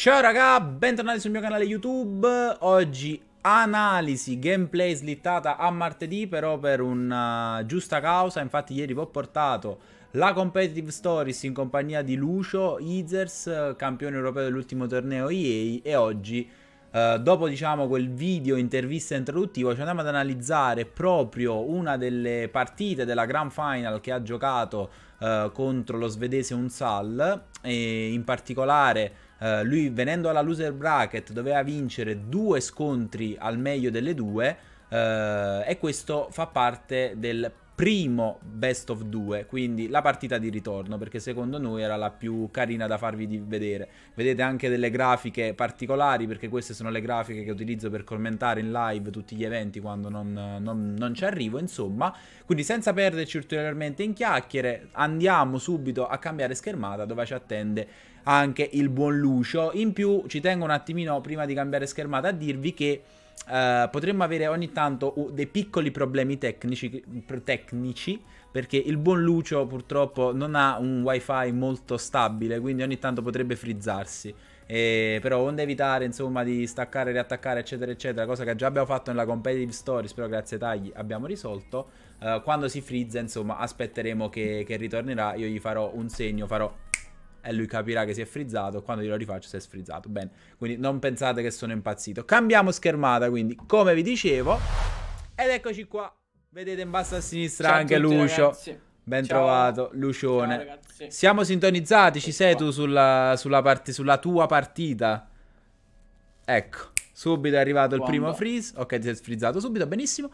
Ciao raga, bentornati sul mio canale YouTube, oggi analisi, gameplay slittata a martedì però per una uh, giusta causa, infatti ieri vi ho portato la Competitive Stories in compagnia di Lucio, Izers, campione europeo dell'ultimo torneo EA e oggi eh, dopo diciamo quel video intervista introduttivo ci andiamo ad analizzare proprio una delle partite della Grand Final che ha giocato eh, contro lo svedese Unsal e in particolare eh, lui venendo alla loser bracket doveva vincere due scontri al meglio delle due eh, e questo fa parte del primo best of 2, quindi la partita di ritorno, perché secondo noi era la più carina da farvi vedere. Vedete anche delle grafiche particolari, perché queste sono le grafiche che utilizzo per commentare in live tutti gli eventi quando non, non, non ci arrivo, insomma. Quindi senza perderci ulteriormente in chiacchiere, andiamo subito a cambiare schermata dove ci attende anche il buon Lucio. In più ci tengo un attimino prima di cambiare schermata a dirvi che Uh, potremmo avere ogni tanto dei piccoli problemi tecnici, tecnici, perché il buon Lucio purtroppo non ha un wifi molto stabile quindi ogni tanto potrebbe frizzarsi e, però onde evitare insomma di staccare, riattaccare eccetera eccetera cosa che già abbiamo fatto nella competitive stories però grazie ai tagli abbiamo risolto uh, quando si frizza insomma aspetteremo che, che ritornerà io gli farò un segno farò e lui capirà che si è frizzato, quando glielo rifaccio si è sfrizzato. Bene, quindi non pensate che sono impazzito. Cambiamo schermata, quindi, come vi dicevo, ed eccoci qua. Vedete in basso a sinistra Ciao anche a tutti, Lucio. Ragazzi. Ben Ciao. trovato, Lucione. Ciao, Siamo sintonizzati, ci sei tu sulla, sulla, part sulla tua partita? Ecco, subito è arrivato Quando? il primo freeze. Ok, ti sei sfrizzato subito, benissimo.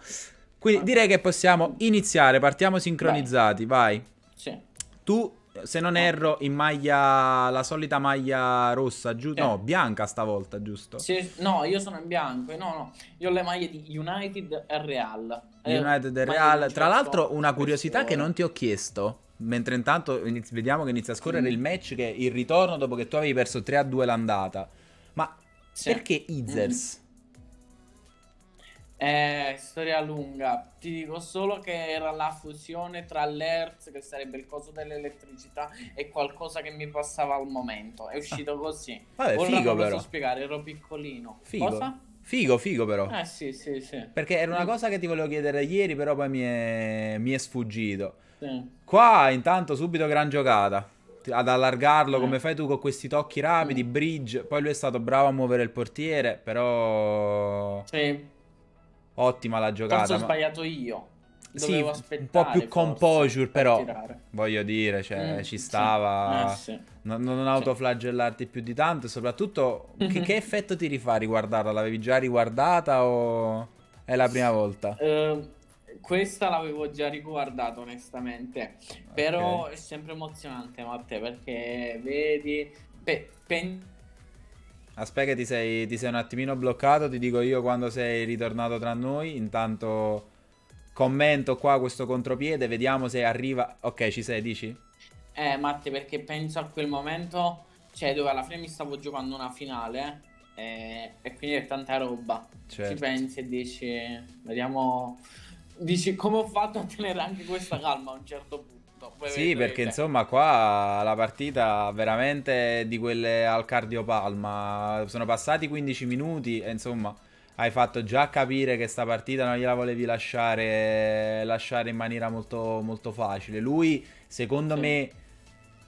Quindi direi che possiamo iniziare. Partiamo sincronizzati, vai. vai. Sì. Tu se non oh. erro, in maglia, la solita maglia rossa, giusto? Eh. No, bianca stavolta, giusto? Se, no, io sono in bianco, eh, no, no, io ho le maglie di United e Real. Eh, United e Real, tra l'altro una curiosità che non ti ho chiesto, mentre intanto vediamo che inizia a scorrere mm. il match, che il ritorno dopo che tu avevi perso 3-2 l'andata, ma sì. perché Izers? Mm. Eh, storia lunga. Ti dico solo che era la fusione tra l'Hertz, che sarebbe il coso dell'elettricità, e qualcosa che mi passava al momento. È uscito ah. così. Vabbè, Ora figo però. posso spiegare, ero piccolino. Figo. Cosa? Figo, figo però. Eh sì, sì, sì. Perché era una cosa che ti volevo chiedere ieri, però poi mi è, mi è sfuggito. Sì. Qua intanto subito gran giocata. Ad allargarlo eh. come fai tu con questi tocchi rapidi, mm. bridge. Poi lui è stato bravo a muovere il portiere, però... Sì. Ottima la giocata. Forse ho sbagliato io. Dovevo sì, un po' più composure, però tirare. voglio dire, cioè, mm, ci stava. Sì. Eh, sì. Non, non, autoflagellarti più di tanto. E soprattutto, mm-hmm. che, che, effetto ti rifà riguardarla? L'avevi già riguardata o è la prima volta? Uh, questa l'avevo già riguardata, onestamente. Okay. Però è sempre emozionante, Matte, perché vedi. Pe- pensi Aspetta, ti sei, ti sei un attimino bloccato. Ti dico io quando sei ritornato tra noi. Intanto commento qua questo contropiede. Vediamo se arriva. Ok, ci sei, dici? Eh, Matte, perché penso a quel momento. Cioè, dove alla fine mi stavo giocando una finale. Eh, e quindi è tanta roba. Certo. Ci pensi e dici. Vediamo. Dici come ho fatto a tenere anche questa calma a un certo punto tutto. sì, vedrete. perché insomma qua la partita veramente di quelle al cardiopalma. Sono passati 15 minuti e insomma hai fatto già capire che sta partita non gliela volevi lasciare, lasciare in maniera molto, molto facile. Lui, secondo sì. me,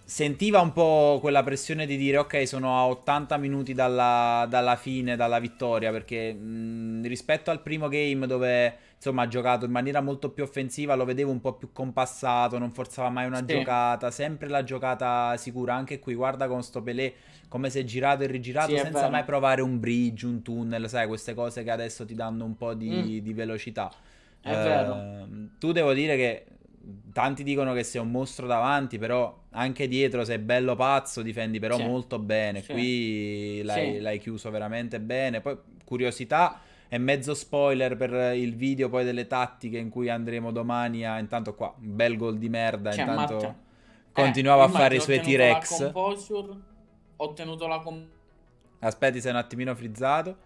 sentiva un po' quella pressione di dire ok, sono a 80 minuti dalla, dalla fine, dalla vittoria, perché... Mh, mm, quindi rispetto al primo game dove insomma ha giocato in maniera molto più offensiva, lo vedevo un po' più compassato, non forzava mai una sì. giocata, sempre la giocata sicura. Anche qui guarda con sto Pelé come si è girato e rigirato sì, senza mai provare un bridge, un tunnel, sai, queste cose che adesso ti danno un po' di, mm. di velocità. È eh, vero. Ehm, tu devo dire che tanti dicono che sei un mostro davanti, però anche dietro sei bello pazzo, difendi però sì. molto bene. Sì. Qui l'hai, sì. l'hai, chiuso veramente bene. Poi curiosità, è mezzo spoiler per il video poi delle tattiche in cui andremo domani a... Intanto qua, un bel gol di merda, cioè, intanto Marta, cioè, continuava eh, a fare i suoi T-Rex. Ho ottenuto la... Comp- Aspetti, sei un attimino frizzato.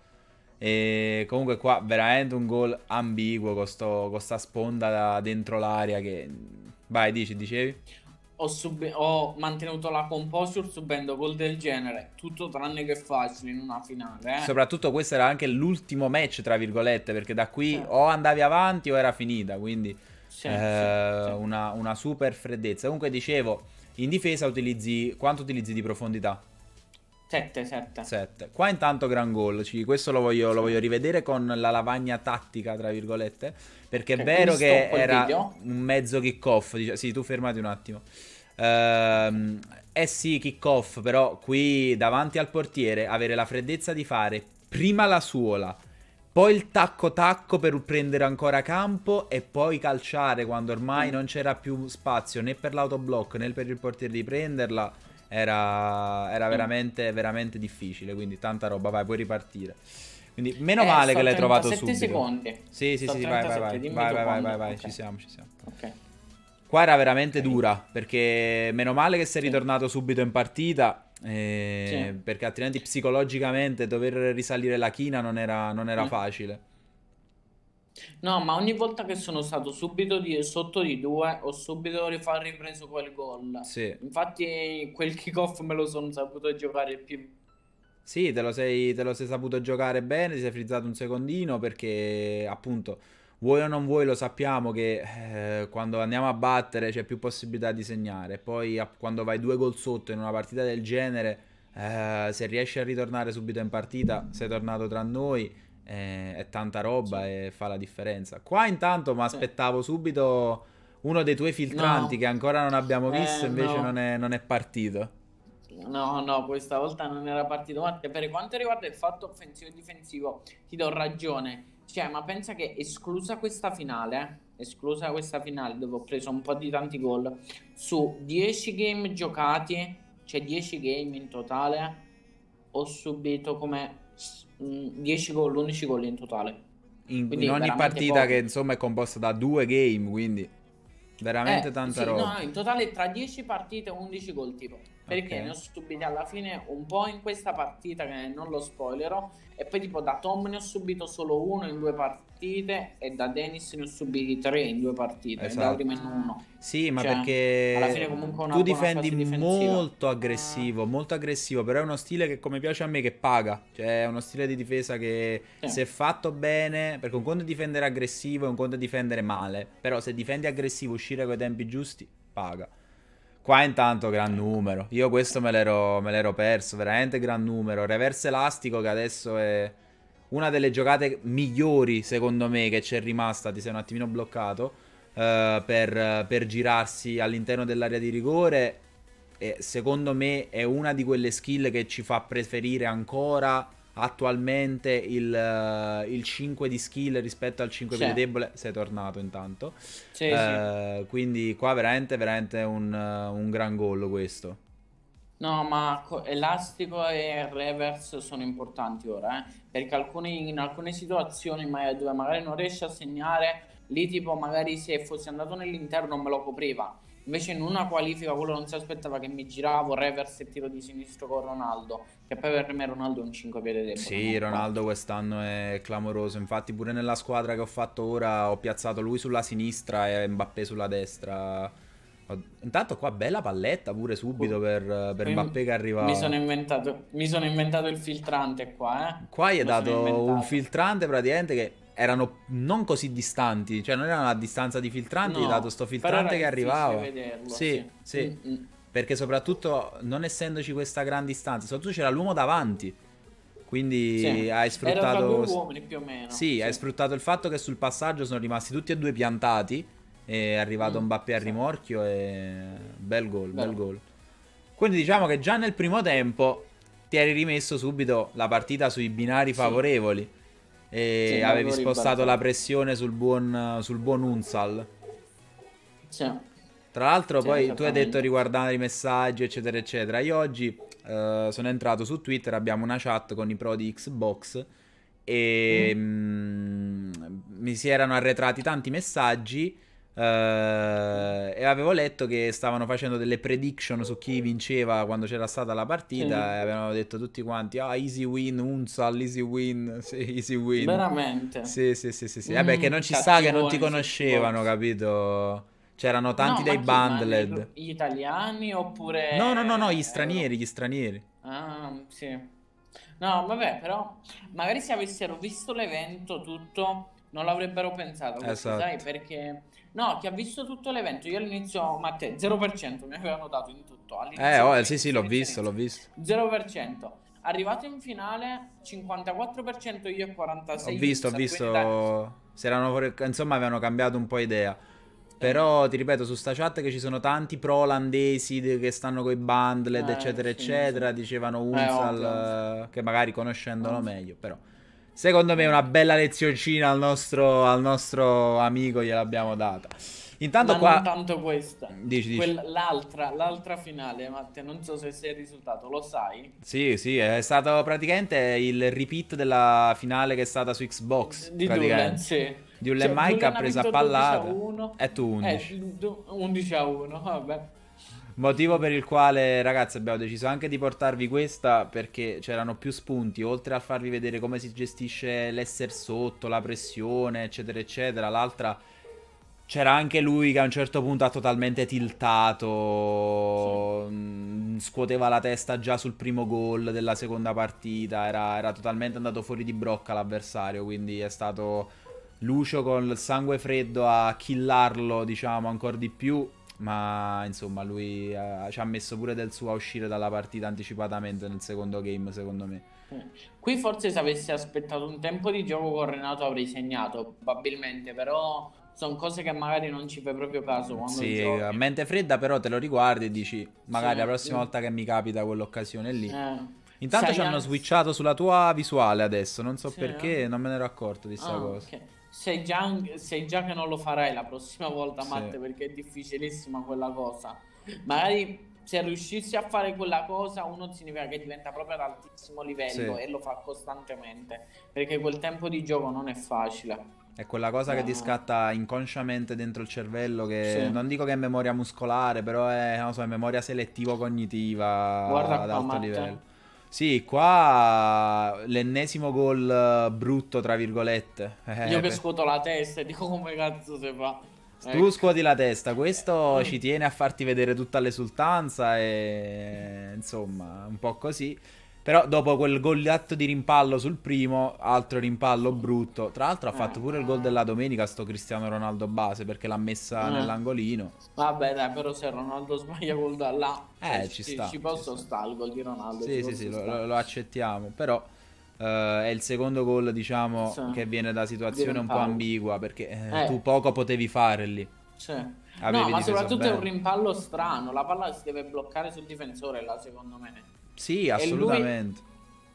E comunque qua veramente un gol ambiguo con questa sponda dentro l'area che... Vai, dici, dicevi? ho, sub- ho mantenuto la composure subendo gol del genere, tutto tranne che facile in una finale. Eh. Soprattutto questo era anche l'ultimo match, tra virgolette, perché da qui sì. Certo. o andavi avanti o era finita, quindi sì, eh, sì, una, una super freddezza. Comunque dicevo, in difesa utilizzi quanto utilizzi di profondità? 7, 7. 7. Qua intanto gran gol, cioè, questo lo voglio, lo voglio, rivedere con la lavagna tattica, tra virgolette, perché che è vero che era un mezzo kick-off. Dic- sì, tu fermati un attimo. Ehm, eh sì, kick-off, però qui davanti al portiere avere la freddezza di fare prima la suola, poi il tacco-tacco per prendere ancora campo e poi calciare quando ormai mm. non c'era più spazio né per l'autoblock né per il portiere di prenderla era, era veramente, veramente difficile, quindi tanta roba, vai, puoi ripartire. Quindi meno eh, male che l'hai trovato subito. secondi. Sì, sì, sto sì, vai, vai, vai, vai, vai, vai, vai, vai, okay. ci siamo, ci siamo. Ok. Qua era veramente dura, perché meno male che sei sì. ritornato subito in partita, eh, sì. perché altrimenti psicologicamente dover risalire la china non era, non era mm. facile. No, ma ogni volta che sono stato subito di- sotto di due, ho subito rifà- ripreso quel gol. Sì. Infatti, quel kickoff me lo sono saputo giocare più. Sì, te lo, sei, te lo sei saputo giocare bene, ti sei frizzato un secondino perché appunto, vuoi o non vuoi, lo sappiamo che eh, quando andiamo a battere c'è più possibilità di segnare. Poi a- quando vai due gol sotto in una partita del genere, eh, se riesci a ritornare subito in partita, sei tornato tra noi eh, è tanta roba sì. e fa la differenza. Qua intanto mi aspettavo subito uno dei tuoi filtranti no. che ancora non abbiamo eh, visto, eh, invece no. non, è, non, è, partito. No, no, questa volta non era partito. Guarda, per quanto riguarda il fatto offensivo e difensivo, ti do ragione. Cioè, ma pensa che esclusa questa finale, eh, esclusa questa finale dove ho preso un po' di tanti gol, su 10 game giocati, cioè 10 game in totale, ho subito come 10 mm, gol, 11 gol in totale. In, in ogni partita poco. che insomma è composta da due game, quindi veramente eh, tanta sì, roba. No, in totale tra 10 partite 11 gol tipo. Perché okay. ne ho subite alla fine un po' in questa partita, che non lo spoilerò. E poi, tipo, da Tom ne ho subito solo uno in due partite, e da Dennis ne ho subiti tre in due partite, esatto. e da Ultima esatto. in uno. Sì, ma cioè, perché alla fine comunque una tu difendi molto aggressivo, ah. molto aggressivo, però è uno stile che come piace a me che paga, cioè è uno stile di difesa che sì. se fatto bene, perché un conto è difendere aggressivo e un conto è difendere male, però se difendi aggressivo uscire con i tempi giusti paga. Qua intanto gran numero. Io questo me l'ero, me l'ero perso, veramente gran numero. Reverse elastico che adesso è una delle giocate migliori, secondo me, che c'è rimasta. Ti sei un attimino bloccato uh, per, per, girarsi all'interno dell'area di rigore. E secondo me è una di quelle skill che ci fa preferire ancora attualmente il, uh, il, 5 di skill rispetto al 5 di debole sei tornato intanto uh, sì. quindi qua veramente veramente un, uh, un gran gol questo no ma elastico e reverse sono importanti ora eh? perché alcuni, in alcune situazioni dove magari non riesci a segnare lì tipo magari se fossi andato nell'interno me lo copriva Invece in una qualifica quello non si aspettava che mi giravo reverse e tiro di sinistro con Ronaldo, che poi per me Ronaldo è un 5 piede debole. Sì, Ronaldo quest'anno è clamoroso, infatti pure nella squadra che ho fatto ora ho piazzato lui sulla sinistra e Mbappé sulla destra. Intanto qua bella palletta pure subito oh. per, per Mbappé che arriva. Mi sono, inventato, mi sono inventato il filtrante qua, eh. Qua gli è dato un filtrante praticamente che erano non così distanti, cioè non erano a distanza di filtranti, no, dato sto filtrante che arrivava. Vederlo, sì, sì. sì. Mm, mm. Perché soprattutto non essendoci questa gran distanza, soprattutto c'era l'uomo davanti. Quindi sì. hai sfruttato uomini, più o meno. Sì, sì, hai sfruttato il fatto che sul passaggio sono rimasti tutti e due piantati è arrivato mm, Mbappé al rimorchio e bel gol, bel gol. Quindi diciamo che già nel primo tempo ti eri rimesso subito la partita sui binari favorevoli e sì, avevi spostato la pressione sul buon, sul buon Unsal. Sì. Tra l'altro, sì, poi tu hai detto riguardando i messaggi, eccetera, eccetera. Io oggi eh, sono entrato su Twitter, abbiamo una chat con i pro di Xbox e mm. mh, mm, mi si erano arretrati tanti messaggi Uh, e avevo letto che stavano facendo delle prediction su chi vinceva quando c'era stata la partita sì. e avevano detto tutti quanti ah easy win Unzal easy win sì, easy win veramente sì sì sì sì, sì. Eh mm, vabbè che non ci sta che non ti conoscevano capito c'erano tanti no, dei bundled gli italiani oppure no no no no gli stranieri gli eh, stranieri ah sì no vabbè però magari se avessero visto l'evento tutto non l'avrebbero pensato, esatto. sai, perché... No, chi ha visto tutto l'evento, io all'inizio, Matteo, 0% mi avevano dato in tutto. Eh, oh, eh, sì, sì, l'ho visto, l'ho visto. 0%. Arrivato in finale, 54% io e 46%. Ho visto, ho visto... Erano, insomma, avevano cambiato un po' idea. Però ti ripeto, su sta chat che ci sono tanti pro olandesi che stanno con i bundled, eh, eccetera, sì, eccetera. Sì. Dicevano Unsal, eh, eh, che magari conoscendolo meglio, però. Secondo me una bella lezioncina al nostro, al nostro amico gliel'abbiamo data. Intanto ma qua... non tanto questa. Dici, dici. l'altra, l'altra finale, Matteo, non so se sei il risultato, lo sai? Sì, sì, è stato praticamente il repeat della finale che è stata su Xbox. Di Dulan, sì. Di un cioè, Mike ha preso a pallata. E tu 11. Eh, 11 a 1, vabbè. Motivo per il quale, ragazzi, abbiamo deciso anche di portarvi questa perché c'erano più spunti, oltre a farvi vedere come si gestisce l'essere sotto, la pressione, eccetera, eccetera. L'altra c'era anche lui che a un certo punto ha totalmente tiltato, sì. Mm, scuoteva la testa già sul primo gol della seconda partita, era, era totalmente andato fuori di brocca l'avversario, quindi è stato Lucio col sangue freddo a killarlo, diciamo, ancora di più ma insomma lui uh, ci ha messo pure del suo a uscire dalla partita anticipatamente nel secondo game secondo me mm. qui forse se avessi aspettato un tempo di gioco con Renato avrei segnato probabilmente però sono cose che magari non ci fai proprio caso quando sì, giochi. a mente fredda però te lo riguardi e dici magari sì, la prossima sì. volta che mi capita quell'occasione lì eh. Intanto Sai ci hanno switchato sulla tua visuale adesso, non so sì, perché, no? Eh. non me ne ero accorto di questa ah, cosa. Okay sei già, sei già che non lo farai la prossima volta, sì. perché è difficilissima quella cosa. Magari se riuscissi a fare quella cosa, uno significa che diventa proprio ad altissimo livello sì. e lo fa costantemente, perché quel tempo di gioco non è facile. È quella cosa no. che ti scatta inconsciamente dentro il cervello, che sì. non dico che è memoria muscolare, però è, so, è memoria selettivo-cognitiva Guarda ad qua, alto Matte. livello. Sì, qua l'ennesimo gol eh, brutto, tra virgolette. Eh, Io che scuoto la testa e dico come cazzo si fa. Tu ecco. scuoti la testa, questo eh. ci tiene a farti vedere tutta l'esultanza e insomma, un po' così. Però dopo quel golletto di rimpallo sul primo, altro rimpallo brutto. Tra l'altro ha eh. fatto pure il gol della domenica sto Cristiano Ronaldo base perché l'ha messa mm. nell'angolino. Vabbè, dai, però se Ronaldo sbaglia gol da là, eh, cioè, ci, ci, sta, ci posso ci stare il gol di Ronaldo. Sì, sì, sì, lo, lo, accettiamo, però uh, è il secondo gol, diciamo, sì. che viene da situazione un po' ambigua perché eh. tu poco potevi fare lì. Sì. Avevi no, ma soprattutto bene. è un rimpallo strano, la palla si deve bloccare sul difensore là, secondo me. Sì, assolutamente.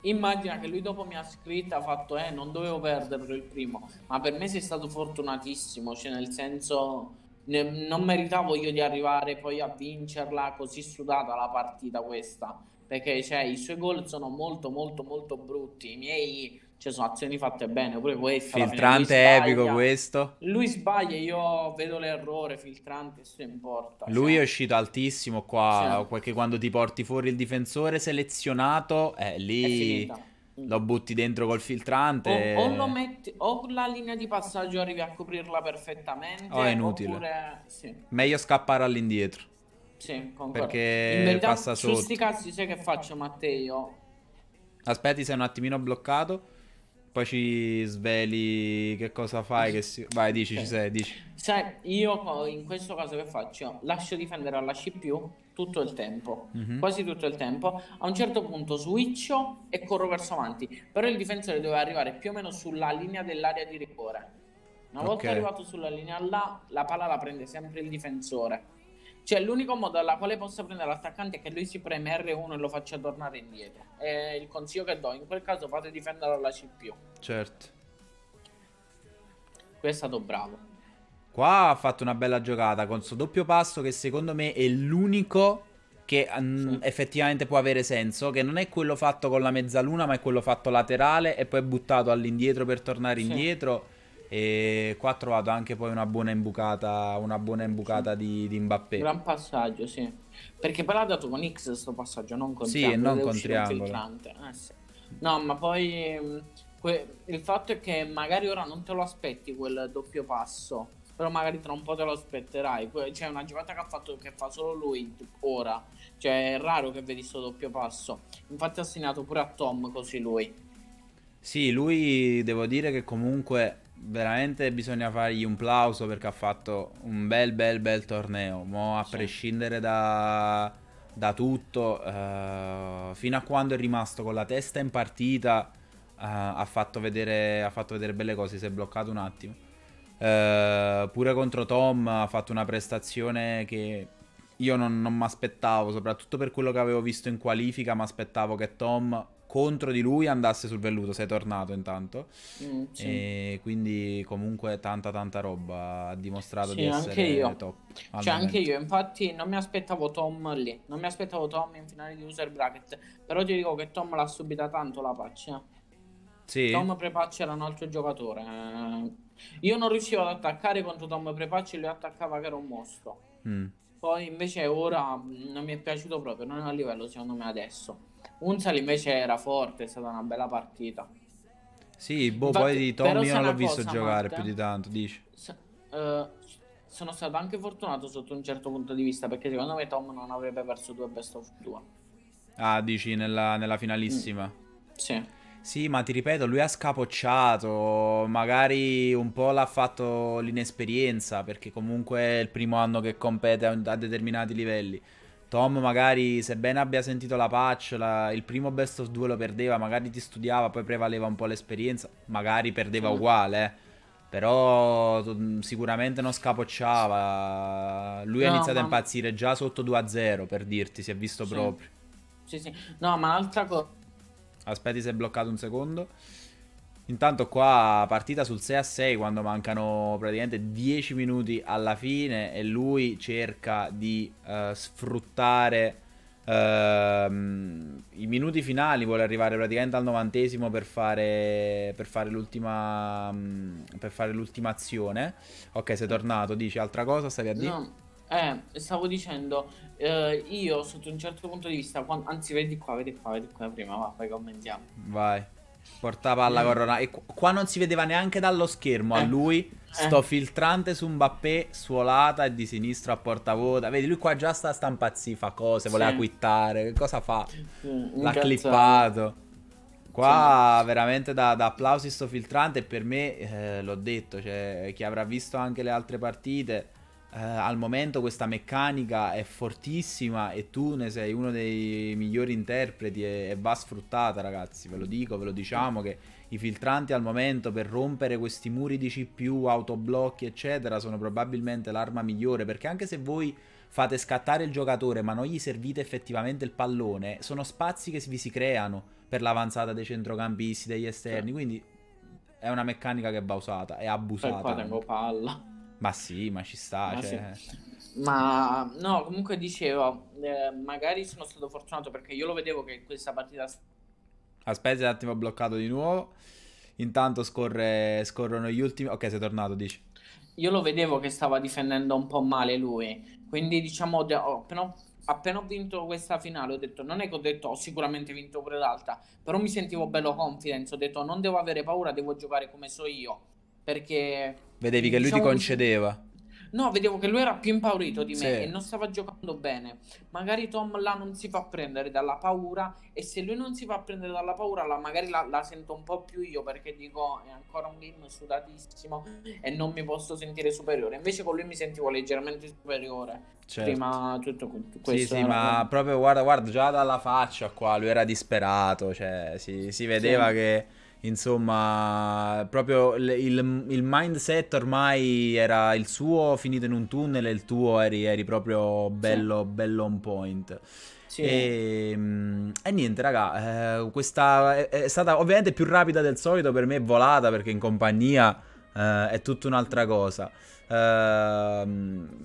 Lui, immagina che lui dopo mi ha scritto, ha fatto, eh, non dovevo perderlo il primo, ma per me sei stato fortunatissimo, cioè nel senso non meritavo io di arrivare poi a vincerla così sudata la partita questa perché cioè, i suoi gol sono molto molto molto brutti i miei ci cioè, sono azioni fatte bene, pure questo. Filtrante epico questo. Lui sbaglia, io vedo l'errore, filtrante, se importa. Lui cioè. è uscito altissimo qua, sì. perché quando ti porti fuori il difensore selezionato, eh, lì lo butti dentro col filtrante. O, o, lo metti, o la linea di passaggio arrivi a coprirla perfettamente. O oh, è inutile. Oppure, sì. Meglio scappare all'indietro. Sì, concordo. Perché verità, passa sotto. Su sti cazzi sai che faccio Matteo? Aspetti, sei un attimino bloccato. Poi ci sveli che cosa fai. Che si... Vai, dici, okay. ci sei, dici. Sai, io in questo caso che faccio? Lascio difendere alla CPU tutto il tempo, mm-hmm. quasi tutto il tempo. A un certo punto switcho e corro verso avanti. Però il difensore deve arrivare più o meno sulla linea dell'area di rigore. Una volta okay. arrivato sulla linea là, la palla la prende sempre il difensore cioè, l'unico modo alla quale posso prendere l'attaccante è che lui si preme R1 e lo faccia tornare indietro. È il consiglio che do. In quel caso fate difendere la CPU. Certo. Qui è stato bravo. Qua ha fatto una bella giocata con suo doppio passo che secondo me è l'unico che mm, sì. effettivamente può avere senso, che non è quello fatto con la mezzaluna, ma è quello fatto laterale e poi buttato all'indietro per tornare sì. indietro e qua ha trovato anche poi una buona imbucata, una buona imbucata sì. di, di Mbappé. Gran passaggio, sì. Perché poi l'ha dato con X questo passaggio, non con sì, e non con triangolo. Eh, sì. No, ma poi mm, que- il fatto è che magari ora non te lo aspetti quel doppio passo, però magari tra un po' te lo aspetterai. Que- cioè, una giocata che ha fatto che fa solo lui ora. Cioè, è raro che vedi questo doppio passo. Infatti ha segnato pure a Tom così lui. Sì, lui devo dire che comunque veramente bisogna fargli un plauso perché ha fatto un bel bel bel torneo. Mo a sì. prescindere da, da tutto, uh, fino a quando è rimasto con la testa in partita, uh, ha, fatto vedere, ha, fatto vedere, belle cose. Si è bloccato un attimo. Uh, pure contro Tom ha fatto una prestazione che io non, non mi aspettavo, soprattutto per quello che avevo visto in qualifica, mi aspettavo che Tom contro di lui andasse sul velluto. Sei tornato intanto. Mm, sì. E quindi comunque tanta tanta roba. Ha dimostrato sì, di essere anche io. top. Cioè momento. anche io, infatti non mi aspettavo Tom lì. Non mi aspettavo Tom in finale di user bracket. Però ti dico che Tom l'ha subita tanto la pace. Sì. Tom Prepacci era un altro giocatore. Eh. Io non riuscivo ad attaccare contro Tom e lui attaccava che era un mostro. Mm. Poi invece ora mm, non mi è piaciuto proprio, non è a livello secondo me adesso. Unzal invece era forte, è stata una bella partita. Sì, boh, Infatti, poi di Tommy non l'ho visto cosa, giocare Marta, più di tanto, dici? Se, uh, sono stato anche fortunato sotto un certo punto di vista, perché secondo me Tom non avrebbe perso due best of 2. Ah, dici nella, nella finalissima? Mm. Sì. Sì, ma ti ripeto, lui ha scapocciato, magari un po' l'ha fatto l'inesperienza, perché comunque è il primo anno che compete a, a determinati livelli. Tom magari, sebbene abbia sentito la patch, la, il primo best of 2 lo perdeva, magari ti studiava, poi prevaleva un po' l'esperienza, magari perdeva mm. uguale, eh. però mm, sicuramente non scapocciava. Lui no, ha iniziato ma... a impazzire già sotto 2-0, per dirti, si è visto sì. proprio. Sì, sì. No, ma l'altra cosa... Aspetti, si è bloccato un secondo. Intanto qua partita sul 6 a 6 quando mancano praticamente 10 minuti alla fine e lui cerca di uh, sfruttare uh, i minuti finali, vuole arrivare praticamente al novantesimo per fare, per fare, l'ultima, um, per fare l'ultima azione. Ok, sei tornato, dici altra cosa, stavi a dire? No. Eh, stavo dicendo, eh, io sotto un certo punto di vista, quando, anzi vedi qua, vedi qua, vedi qua prima, va, poi commentiamo. Vai. Portapalla mm. Eh. con Ronaldo. E qua non si vedeva neanche dallo schermo eh. a lui. Eh. Sto eh. filtrante su Mbappé, suolata e di sinistra a portavota. Vedi, lui qua già sta stampazzi, fa cose, voleva quittare. Che cosa fa? Sì, L'ha clippato. Qua sì. veramente da, da, applausi sto filtrante. Per me, eh, l'ho detto, cioè, chi avrà visto anche le altre partite eh, al momento questa meccanica è fortissima e tu ne sei uno dei migliori interpreti e, e va sfruttata ragazzi, ve lo dico, ve lo diciamo che i filtranti al momento per rompere questi muri di CPU, autoblocchi eccetera sono probabilmente l'arma migliore perché anche se voi fate scattare il giocatore ma non gli servite effettivamente il pallone, sono spazi che vi si creano per l'avanzata dei centrocampisti, degli esterni, quindi è una meccanica che va usata, è abusata. E qua tengo palla. Ma sì, ma ci sta. Ma, cioè... sì. ma no, comunque dicevo, eh, magari sono stato fortunato perché io lo vedevo che questa partita... Aspetta un attimo, bloccato di nuovo. Intanto scorre, scorrono gli ultimi... Ok, sei tornato, dici. Io lo vedevo che stava difendendo un po' male lui. Quindi diciamo, oh, però appena ho vinto questa finale ho detto non è che ho detto ho sicuramente vinto pure l'altra però mi sentivo bello confidence ho detto non devo avere paura devo giocare come so io perché Vedevi che lui diciamo ti concedeva. No, vedevo che lui era più impaurito di me sì. e non stava giocando bene. Magari Tom là non si fa prendere dalla paura e se lui non si fa prendere dalla paura, la, magari la, la, sento un po' più io perché dico è ancora un game sudatissimo e non mi posso sentire superiore. Invece con lui mi sentivo leggermente superiore. Certo. Prima tutto questo. Sì, sì, ma come... proprio guarda, guarda, già dalla faccia qua lui era disperato, cioè si, si vedeva sì. che Insomma, proprio il, il, il, mindset ormai era il suo finito in un tunnel e il tuo eri, eri proprio bello, sì. bello on point. Sì. E, ehm, e, niente, raga, eh, questa è, è, stata ovviamente più rapida del solito, per me è volata perché in compagnia eh, è tutta un'altra cosa. Uh,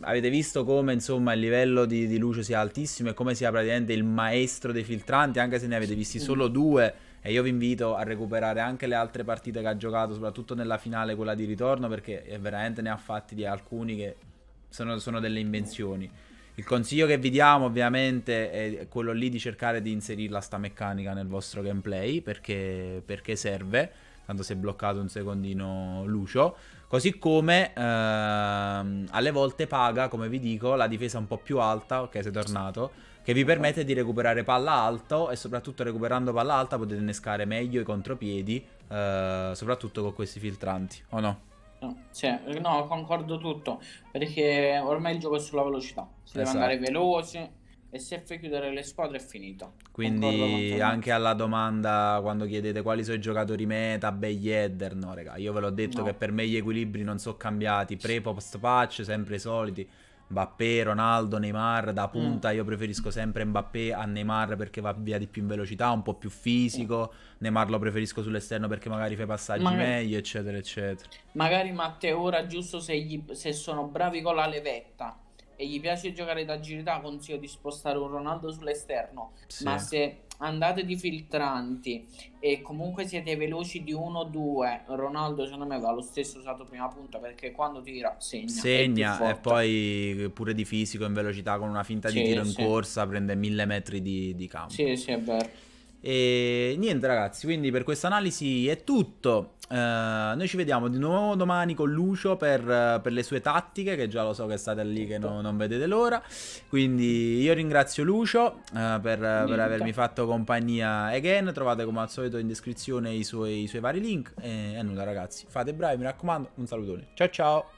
avete visto come insomma il livello di, di, luce sia altissimo e come sia praticamente il maestro dei filtranti, anche se ne avete visti solo due e io vi invito a recuperare anche le altre partite che ha giocato, soprattutto nella finale, quella di ritorno, perché veramente ne ha fatti di alcuni che sono, sono delle invenzioni. Il consiglio che vi diamo ovviamente è quello lì di cercare di inserirla sta meccanica nel vostro gameplay perché, perché serve, tanto si è bloccato un secondino Lucio. Così come ehm, alle volte paga, come vi dico, la difesa un po' più alta, ok sei tornato, che vi permette di recuperare palla alto e soprattutto recuperando palla alta potete innescare meglio i contropiedi, eh, soprattutto con questi filtranti, o no? sì, no, concordo tutto, perché ormai il gioco è sulla velocità, si esatto. deve andare veloce e se fai chiudere le squadre è finito. Quindi anche alla domanda quando chiedete quali sono i giocatori meta, beh, Yedder, no raga, io ve l'ho detto no. che per me gli equilibri non sono cambiati, pre-post patch sempre i soliti Mbappé, Ronaldo, Neymar da mm. punta. Mm. Io preferisco sempre Mbappé a Neymar perché va via di più in velocità, un po' più fisico. Neymar lo preferisco sull'esterno perché magari fai passaggi magari, meglio, eccetera, eccetera. Magari Matteo ora giusto se, gli, se sono bravi con la levetta e gli piace giocare d'agilità, consiglio di spostare un Ronaldo sull'esterno. Sì. Ma se andate di filtranti e comunque siete veloci di 1-2, Ronaldo secondo me va lo stesso usato prima punta perché quando tira segna. Segna e poi pure di fisico in velocità con una finta sì, di tiro in sì. corsa prende mille metri di, di campo. Sì, sì, è vero. E niente ragazzi, quindi per questa analisi è tutto. Eh, noi ci vediamo di nuovo domani con Lucio per, per, le sue tattiche, che già lo so che state lì che no, non vedete l'ora. Quindi io ringrazio Lucio eh, per, per, avermi fatto compagnia again. Trovate come al solito in descrizione i suoi, i suoi vari link. E, e nulla ragazzi, fate bravi, mi raccomando, un salutone. Ciao ciao!